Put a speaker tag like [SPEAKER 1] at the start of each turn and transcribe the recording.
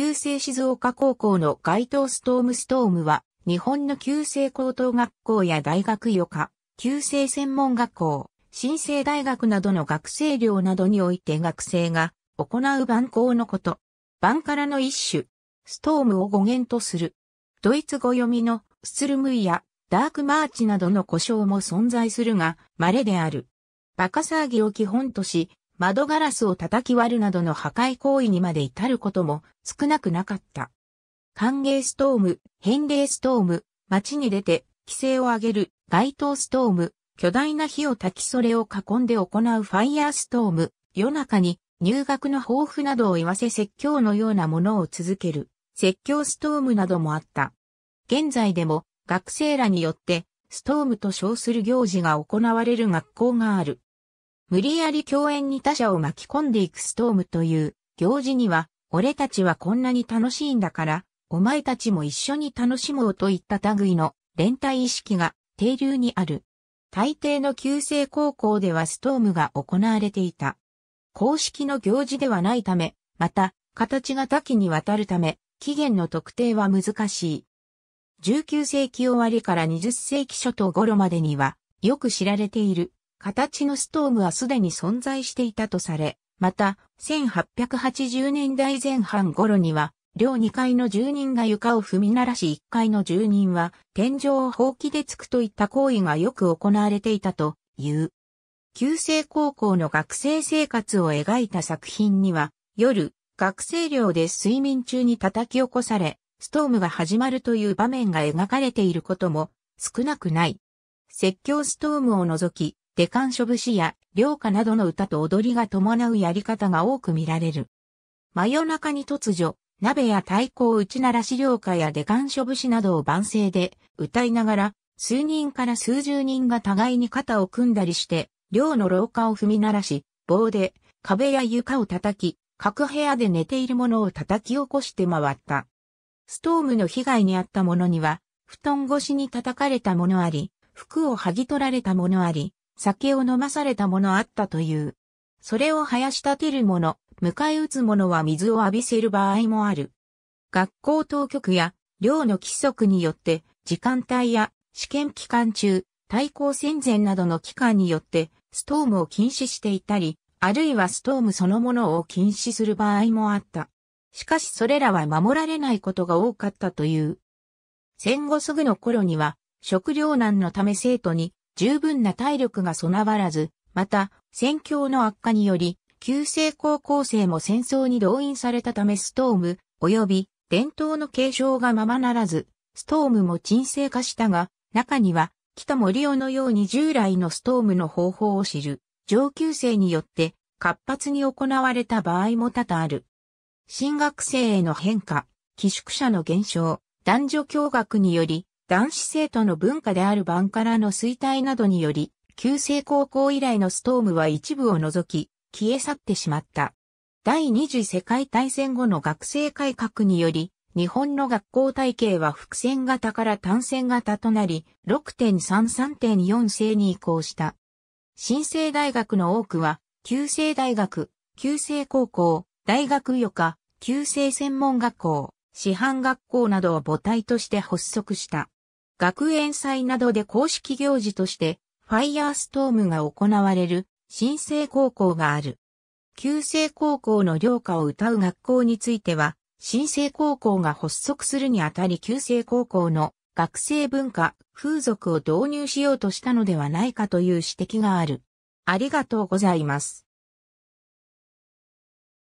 [SPEAKER 1] 旧制静岡高校の街頭ストームストームは、日本の旧制高等学校や大学予科、旧制専門学校、新制大学などの学生寮などにおいて学生が行う番校のこと。番からの一種、ストームを語源とする。ドイツ語読みのスツルムイやダークマーチなどの故障も存在するが、稀である。バカ騒ぎを基本とし、窓ガラスを叩き割るなどの破壊行為にまで至ることも少なくなかった。歓迎ストーム、返礼ストーム、街に出て、規制を上げる、街頭ストーム、巨大な火を焚きそれを囲んで行うファイヤーストーム、夜中に入学の抱負などを言わせ説教のようなものを続ける、説教ストームなどもあった。現在でも学生らによって、ストームと称する行事が行われる学校がある。無理やり共演に他者を巻き込んでいくストームという行事には、俺たちはこんなに楽しいんだから、お前たちも一緒に楽しもうといった類の連帯意識が定流にある。大抵の旧制高校ではストームが行われていた。公式の行事ではないため、また、形が多岐にわたるため、期限の特定は難しい。19世紀終わりから20世紀初頭頃までには、よく知られている形のストームはすでに存在していたとされ、また、1880年代前半頃には、両2階の住人が床を踏み鳴らし1階の住人は天井を放棄で突くといった行為がよく行われていたという。旧制高校の学生生活を描いた作品には、夜、学生寮で睡眠中に叩き起こされ、ストームが始まるという場面が描かれていることも少なくない。説教ストームを除き、デカンショブシや寮歌などの歌と踊りが伴うやり方が多く見られる。真夜中に突如、鍋や太鼓を打ち鳴らし寮歌やデカンショブシなどを晩声で歌いながら、数人から数十人が互いに肩を組んだりして、寮の廊下を踏み鳴らし、棒で壁や床を叩き、各部屋で寝ているものを叩き起こして回った。ストームの被害に遭った者には、布団越しに叩かれたものあり、服を剥ぎ取られたものあり、酒を飲まされたものあったという。それを生やし立てる者、迎え撃つ者は水を浴びせる場合もある。学校当局や寮の規則によって、時間帯や試験期間中、対抗戦前などの期間によって、ストームを禁止していたり、あるいはストームそのものを禁止する場合もあった。しかしそれらは守られないことが多かったという。戦後すぐの頃には、食糧難のため生徒に十分な体力が備わらず、また、戦況の悪化により、旧制高校生も戦争に動員されたためストーム、及び伝統の継承がままならず、ストームも沈静化したが、中には、北森尾のように従来のストームの方法を知る、上級生によって活発に行われた場合も多々ある。新学生への変化、寄宿舎の減少、男女共学により、男子生徒の文化であるバンカラの衰退などにより、旧制高校以来のストームは一部を除き、消え去ってしまった。第二次世界大戦後の学生改革により、日本の学校体系は伏線型から単線型となり、6.33.4世に移行した。新生大学の多くは、旧制大学、旧制高校、大学予科、旧制専門学校、師範学校などを母体として発足した。学園祭などで公式行事として、ファイヤーストームが行われる、新生高校がある。旧制高校の寮歌を歌う学校については、新生高校が発足するにあたり旧制高校の学生文化、風俗を導入しようとしたのではないかという指摘がある。ありがとうございます。